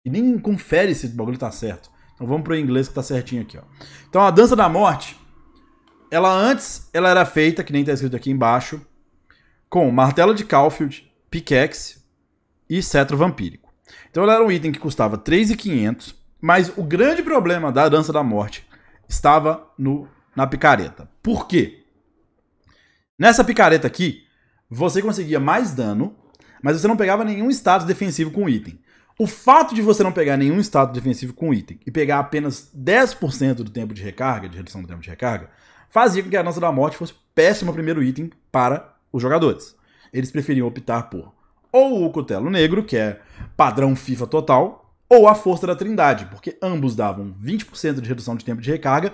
E nem confere se o bagulho tá certo. Então vamos pro inglês que tá certinho aqui, ó. Então a dança da morte, ela antes, ela era feita, que nem tá escrito aqui embaixo, com martelo de Caulfield, pickaxe e cetro vampírico. Então ela era um item que custava 3.500, mas o grande problema da dança da morte estava no na picareta. Por quê? Nessa picareta aqui, você conseguia mais dano, mas você não pegava nenhum status defensivo com o item. O fato de você não pegar nenhum estado defensivo com item e pegar apenas 10% do tempo de recarga, de redução do tempo de recarga, fazia com que a Dança da Morte fosse péssimo primeiro item para os jogadores. Eles preferiam optar por ou o Cutelo Negro, que é padrão FIFA total, ou a Força da Trindade, porque ambos davam 20% de redução de tempo de recarga,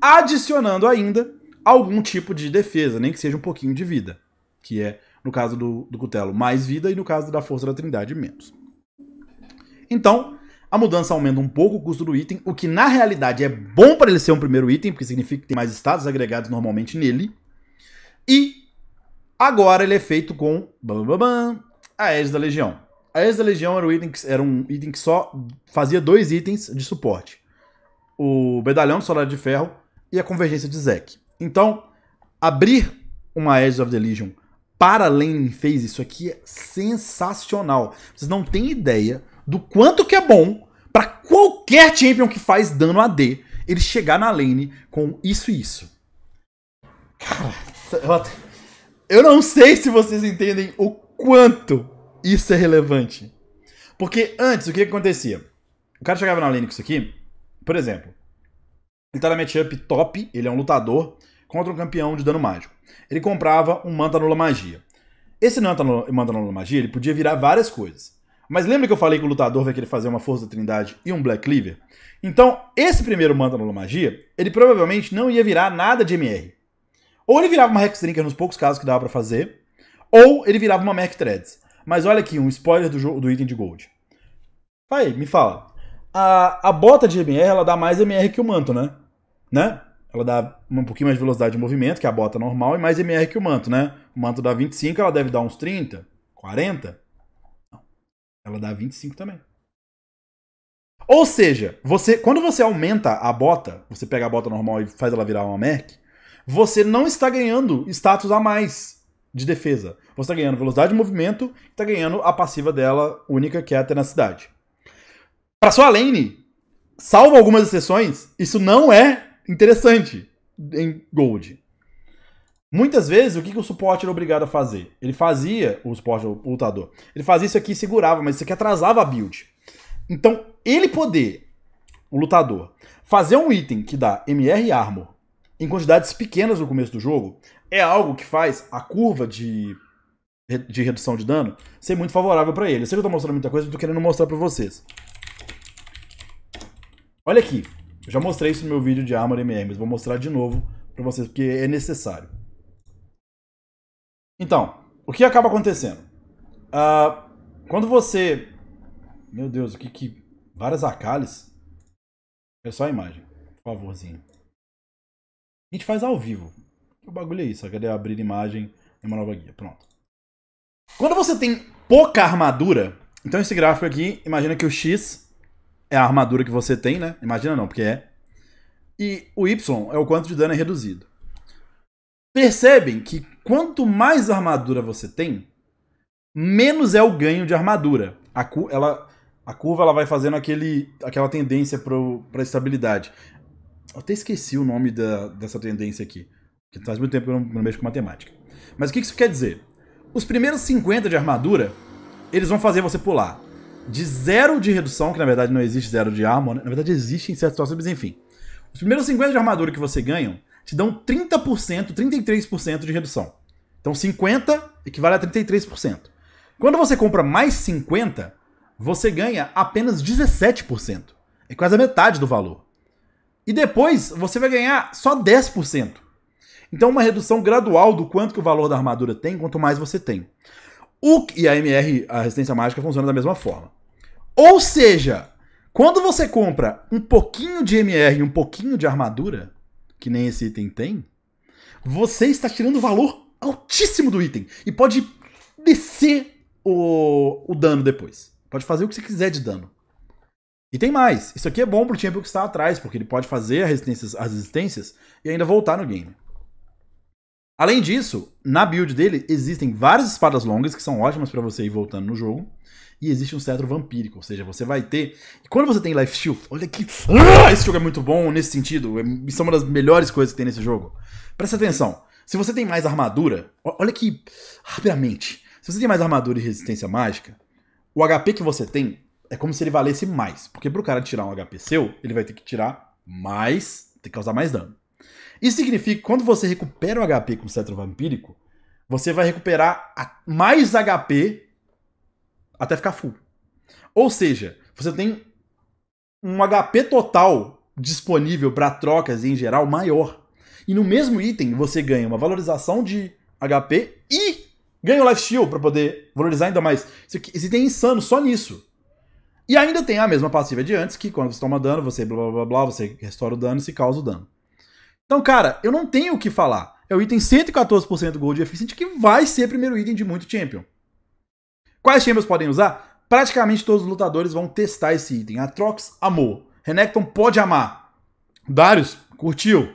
adicionando ainda algum tipo de defesa, nem que seja um pouquinho de vida, que é, no caso do, do Cutelo, mais vida e no caso da Força da Trindade, menos. Então, a mudança aumenta um pouco o custo do item, o que na realidade é bom para ele ser um primeiro item, porque significa que tem mais estados agregados normalmente nele. E agora ele é feito com a Aegis da Legião. A Aegis da Legião era um, item que, era um item que só fazia dois itens de suporte. O Bedalhão do Soldado de Ferro e a Convergência de Zek. Então, abrir uma Aegis of the Legion para Lane fez isso aqui é sensacional. Vocês não têm ideia do quanto que é bom para qualquer champion que faz dano AD ele chegar na lane com isso e isso. Cara, eu não sei se vocês entendem o quanto isso é relevante. Porque antes, o que acontecia? O cara chegava na lane com isso aqui, por exemplo. Ele tá na matchup top, ele é um lutador, contra um campeão de dano mágico. Ele comprava um Manta Nula Magia. Esse Manta Nula Magia, ele podia virar várias coisas. Mas lembra que eu falei que o lutador vai querer fazer uma Força da Trindade e um Black Cleaver? Então, esse primeiro manto da magia, ele provavelmente não ia virar nada de MR. Ou ele virava uma Hex Drinker nos poucos casos que dava para fazer, ou ele virava uma Mac Threads. Mas olha aqui, um spoiler do, do item de Gold. Vai, me fala. A, a bota de MR, ela dá mais MR que o manto, né? Né? Ela dá um pouquinho mais de velocidade de movimento, que é a bota normal, e mais MR que o manto, né? O manto dá 25, ela deve dar uns 30, 40 ela dá 25 também. Ou seja, você quando você aumenta a bota, você pega a bota normal e faz ela virar uma Merc, você não está ganhando status a mais de defesa. Você está ganhando velocidade de movimento e está ganhando a passiva dela única, que é a tenacidade. Para sua lane, salvo algumas exceções, isso não é interessante em Gold. Muitas vezes, o que, que o suporte era obrigado a fazer? Ele fazia, o suporte, o lutador, ele fazia isso aqui e segurava, mas isso aqui atrasava a build. Então, ele poder, o lutador, fazer um item que dá MR Armor em quantidades pequenas no começo do jogo, é algo que faz a curva de, de redução de dano ser muito favorável para ele. Eu sei que eu tô mostrando muita coisa, eu tô querendo mostrar para vocês. Olha aqui, eu já mostrei isso no meu vídeo de Armor MR, mas vou mostrar de novo para vocês, porque é necessário. Então, o que acaba acontecendo? Uh, quando você. Meu Deus, o que que. Várias acalhes. É só a imagem, por favorzinho. A gente faz ao vivo. O bagulho é isso. queria abrir imagem em uma nova guia? Pronto. Quando você tem pouca armadura. Então, esse gráfico aqui, imagina que o X é a armadura que você tem, né? Imagina não, porque é. E o Y é o quanto de dano é reduzido. Percebem que quanto mais armadura você tem, menos é o ganho de armadura. A, cu ela, a curva ela vai fazendo aquele, aquela tendência para estabilidade. Eu até esqueci o nome da, dessa tendência aqui. Porque faz muito tempo que eu não, não mexo com matemática. Mas o que isso quer dizer? Os primeiros 50 de armadura, eles vão fazer você pular de zero de redução, que na verdade não existe zero de armor, né? na verdade existe em certas situações, mas enfim. Os primeiros 50 de armadura que você ganha te dão 30%, 33% de redução. Então 50 equivale a 33%. Quando você compra mais 50, você ganha apenas 17%. É quase a metade do valor. E depois você vai ganhar só 10%. Então uma redução gradual do quanto que o valor da armadura tem, quanto mais você tem. O, e a MR, a resistência mágica, funciona da mesma forma. Ou seja, quando você compra um pouquinho de MR e um pouquinho de armadura, que nem esse item tem, você está tirando valor altíssimo do item e pode descer o, o dano depois. Pode fazer o que você quiser de dano. E tem mais. Isso aqui é bom pro champion que está atrás, porque ele pode fazer as resistências e ainda voltar no game. Além disso, na build dele existem várias espadas longas que são ótimas para você ir voltando no jogo e existe um cetro vampírico, ou seja, você vai ter. E quando você tem life shield, olha que. Ah, esse jogo é muito bom nesse sentido. É, isso é uma das melhores coisas que tem nesse jogo. Presta atenção. Se você tem mais armadura, olha que. Rapidamente. Se você tem mais armadura e resistência mágica, o HP que você tem é como se ele valesse mais. Porque pro cara tirar um HP seu, ele vai ter que tirar mais. Tem que causar mais dano. Isso significa que quando você recupera o HP com o cetro vampírico, você vai recuperar mais HP até ficar full. Ou seja, você tem um HP total disponível para trocas em geral maior. E no mesmo item você ganha uma valorização de HP e ganha o life Shield para poder valorizar ainda mais. Esse item é insano só nisso. E ainda tem a mesma passiva de antes, que quando você toma dano, você blá blá blá, blá você restaura o dano e se causa o dano. Então, cara, eu não tenho o que falar. É o item 114% gold efficient que vai ser primeiro item de muito champion. Quais chambers podem usar? Praticamente todos os lutadores vão testar esse item. Atrox amou. Renekton pode amar. Darius curtiu.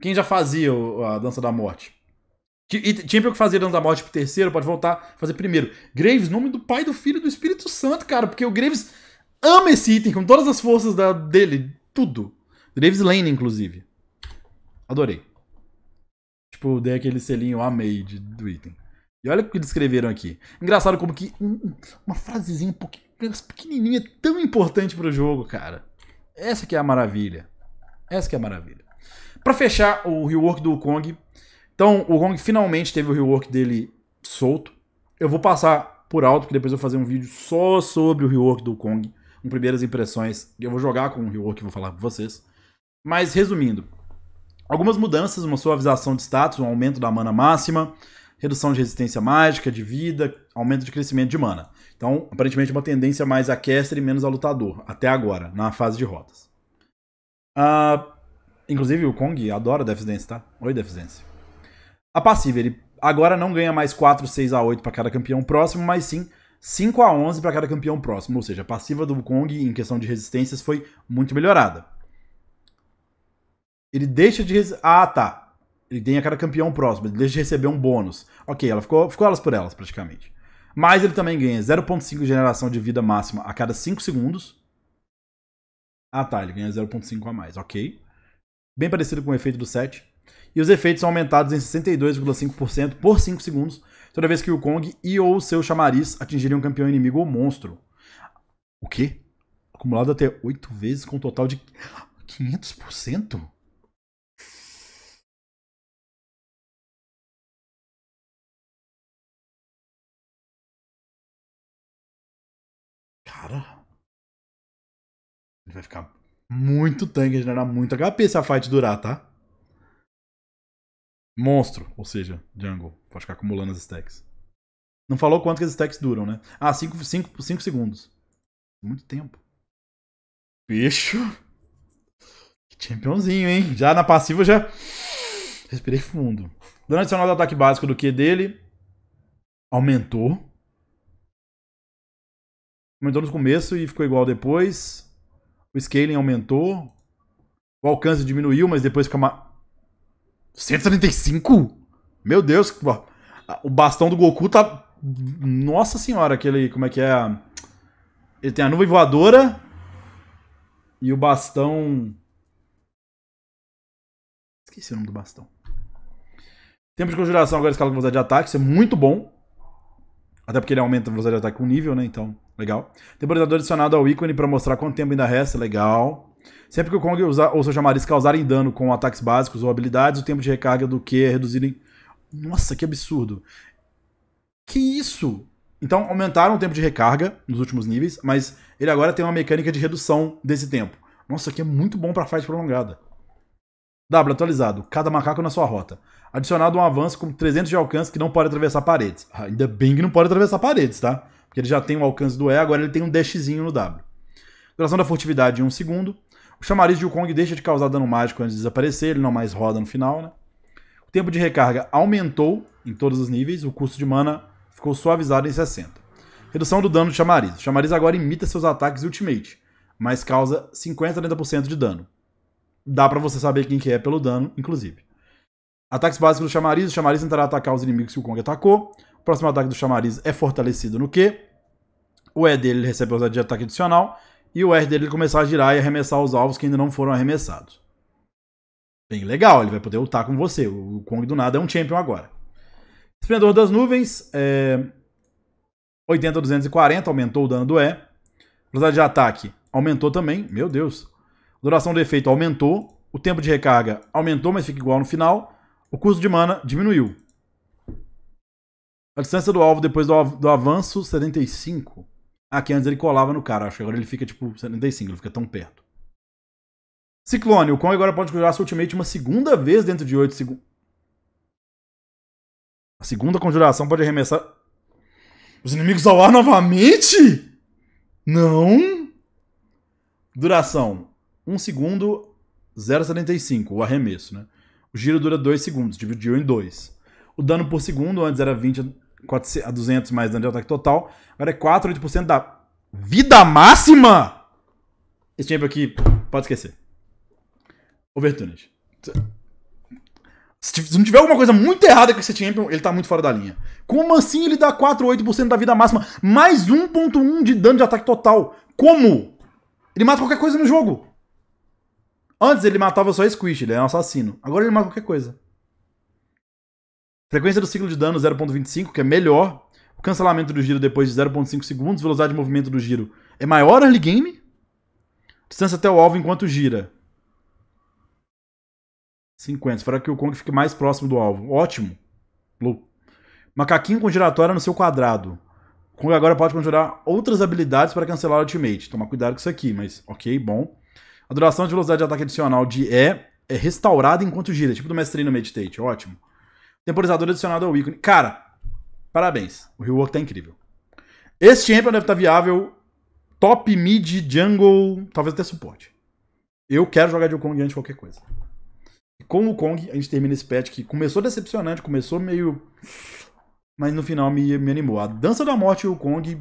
Quem já fazia a Dança da Morte? E Champion que fazia Dança da Morte pro terceiro, pode voltar fazer primeiro. Graves, nome do Pai, do Filho e do Espírito Santo, cara. Porque o Graves ama esse item com todas as forças da, dele. Tudo. Graves Lane, inclusive. Adorei. Tipo, dei aquele selinho amei de, do item. E olha o que descreveram aqui. Engraçado como que uma frasezinha um pouquinho pequenininha tão importante para o jogo, cara. Essa que é a maravilha. Essa que é a maravilha. Para fechar o rework do Kong. Então, o Kong finalmente teve o rework dele solto. Eu vou passar por alto, porque depois eu vou fazer um vídeo só sobre o rework do Kong. Com primeiras impressões. Eu vou jogar com o rework e vou falar com vocês. Mas, resumindo. Algumas mudanças, uma suavização de status, um aumento da mana máxima redução de resistência mágica, de vida, aumento de crescimento de mana. Então, aparentemente, uma tendência mais a caster e menos a lutador, até agora, na fase de rotas. Uh, inclusive, o Kong adora Death Dance, tá? Oi, Death Dance. A passiva, ele agora não ganha mais 4, 6 a 8 para cada campeão próximo, mas sim 5 a 11 para cada campeão próximo. Ou seja, a passiva do Kong, em questão de resistências, foi muito melhorada. Ele deixa de... Ah, tá. Ele tem a cada campeão próximo, ele deixa de receber um bônus. Ok, ela ficou, ficou elas por elas, praticamente. Mas ele também ganha 0.5 generação de vida máxima a cada 5 segundos. Ah tá, ele ganha 0.5 a mais, ok. Bem parecido com o efeito do 7. E os efeitos são aumentados em 62,5% por 5 segundos, toda vez que o Kong e ou seu chamariz atingirem um campeão inimigo ou monstro. O quê? Acumulado até 8 vezes com um total de 500%? Cara. Ele vai ficar muito tanque, generar muito HP se a fight durar, tá? Monstro, ou seja, jungle. Pode ficar acumulando as stacks. Não falou quanto que as stacks duram, né? Ah, 5 segundos. Muito tempo. Bicho. Que championzinho, hein? Já na passiva, já... Respirei fundo. Dano adicional do ataque básico do Q dele aumentou. Aumentou no começo e ficou igual depois. O scaling aumentou. O alcance diminuiu, mas depois fica uma. 135? Meu Deus! O bastão do Goku tá. Nossa senhora, aquele. Como é que é? Ele tem a nuvem voadora. E o bastão. Esqueci o nome do bastão. Tempo de conjuração agora escala com velocidade de ataque. Isso é muito bom. Até porque ele aumenta a velocidade de ataque com nível, né? Então. Legal. Temporizador adicionado ao ícone para mostrar quanto tempo ainda resta. Legal. Sempre que o Kong usar, ou seu chamariz causarem dano com ataques básicos ou habilidades, o tempo de recarga do Q é reduzido em... Nossa, que absurdo. Que isso? Então, aumentaram o tempo de recarga nos últimos níveis, mas ele agora tem uma mecânica de redução desse tempo. Nossa, que é muito bom para fight prolongada. W atualizado. Cada macaco na sua rota. Adicionado um avanço com 300 de alcance que não pode atravessar paredes. Ah, ainda bem que não pode atravessar paredes, tá? Porque ele já tem o alcance do E, agora ele tem um dashzinho no W. Duração da furtividade em 1 um segundo. O chamariz de Kong deixa de causar dano mágico antes de desaparecer, ele não mais roda no final, né? O tempo de recarga aumentou em todos os níveis, o custo de mana ficou suavizado em 60. Redução do dano do chamariz. O chamariz agora imita seus ataques ultimate, mas causa 50 a 30% de dano. Dá para você saber quem que é pelo dano, inclusive. Ataques básicos do chamariz. O chamariz tentará atacar os inimigos que o Kong atacou próximo ataque do chamariz é fortalecido no Q. O E dele recebe a ousadia de ataque adicional. E o R dele começar a girar e arremessar os alvos que ainda não foram arremessados. Bem legal, ele vai poder lutar com você. O Kong do nada é um champion agora. Esplendor das nuvens. É... 80 240 aumentou o dano do E. Velocidade de ataque aumentou também. Meu Deus. Duração do efeito aumentou. O tempo de recarga aumentou, mas fica igual no final. O custo de mana diminuiu. A distância do alvo depois do, do avanço, 75. Ah, ah, antes ele colava no cara, acho que agora ele fica tipo 75, ele fica tão perto. Ciclone, o Kong agora pode conjurar seu ultimate uma segunda vez dentro de 8 segundos. A segunda conjuração pode arremessar. Os inimigos ao ar novamente? Não! Duração: 1 segundo, 0,75, o arremesso, né? O giro dura 2 segundos, dividiu em 2. O dano por segundo antes era 20 a 200 mais dano de ataque total. Agora é 4, 8% da vida máxima! Esse champion aqui, pode esquecer. Overtuned. Se não tiver alguma coisa muito errada com esse champion, ele tá muito fora da linha. Com o assim ele dá 4 8% da vida máxima, mais 1.1 de dano de ataque total. Como? Ele mata qualquer coisa no jogo. Antes ele matava só Squish, ele é um assassino. Agora ele mata qualquer coisa. Frequência do ciclo de dano 0.25, que é melhor. O cancelamento do giro depois de 0.5 segundos. Velocidade de movimento do giro é maior early game. Distância até o alvo enquanto gira. 50. Fará que o Kong fique mais próximo do alvo. Ótimo. Low. Macaquinho com giratória no seu quadrado. O Kong agora pode conjurar outras habilidades para cancelar o ultimate. Tomar cuidado com isso aqui, mas ok, bom. A duração de velocidade de ataque adicional de E é restaurada enquanto gira. Tipo do mestre no Meditate. Ótimo. Temporizador adicionado ao ícone. Cara, parabéns. O rework tá incrível. Este Champion deve estar tá viável top, mid, jungle, talvez até suporte. Eu quero jogar de Wukong antes de qualquer coisa. E com o Kong, a gente termina esse patch que começou decepcionante, começou meio... Mas no final me, me animou. A Dança da Morte e o Kong,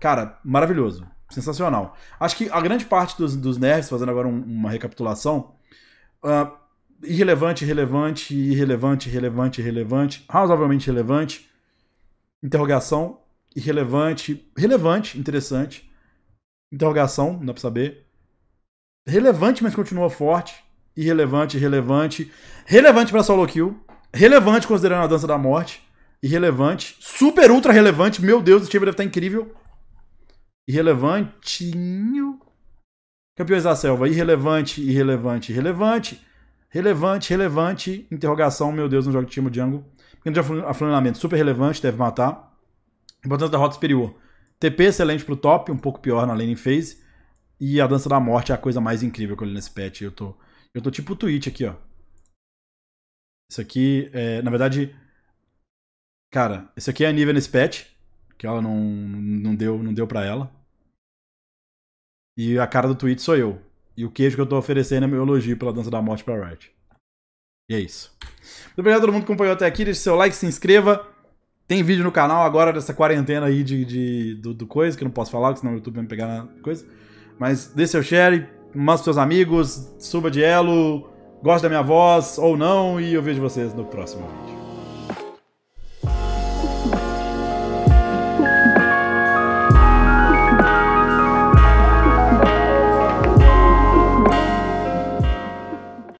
Cara, maravilhoso. Sensacional. Acho que a grande parte dos, dos fazendo agora um, uma recapitulação, uh, irrelevante, relevante, irrelevante, relevante, relevante, razoavelmente relevante, interrogação, irrelevante, relevante, interessante, interrogação, não dá pra saber, relevante, mas continua forte, irrelevante, relevante, relevante pra solo kill, relevante considerando a dança da morte, irrelevante, super ultra relevante, meu Deus, esse time deve estar tá incrível, irrelevantinho, campeões da selva, irrelevante, irrelevante, irrelevante, Relevante, relevante, interrogação, meu Deus, não de time Django. Pequeno de afunilamento, super relevante, deve matar. Importância da rota superior. TP excelente pro top, um pouco pior na lane phase. E a dança da morte é a coisa mais incrível que eu li nesse patch. Eu tô, eu tô tipo o Twitch aqui, ó. Isso aqui, é, na verdade... Cara, isso aqui é a nível nesse patch. Que ela não, não, deu, não deu pra ela. E a cara do Twitch sou eu. E o queijo que eu tô oferecendo é meu elogio pela dança da morte pra Riot. E é isso. Muito obrigado a todo mundo que acompanhou até aqui. Deixe seu like, se inscreva. Tem vídeo no canal agora dessa quarentena aí de, de do, do, coisa, que eu não posso falar, porque senão o YouTube vai me pegar na coisa. Mas dê seu share, pros seus amigos, suba de elo, goste da minha voz ou não, e eu vejo vocês no próximo vídeo.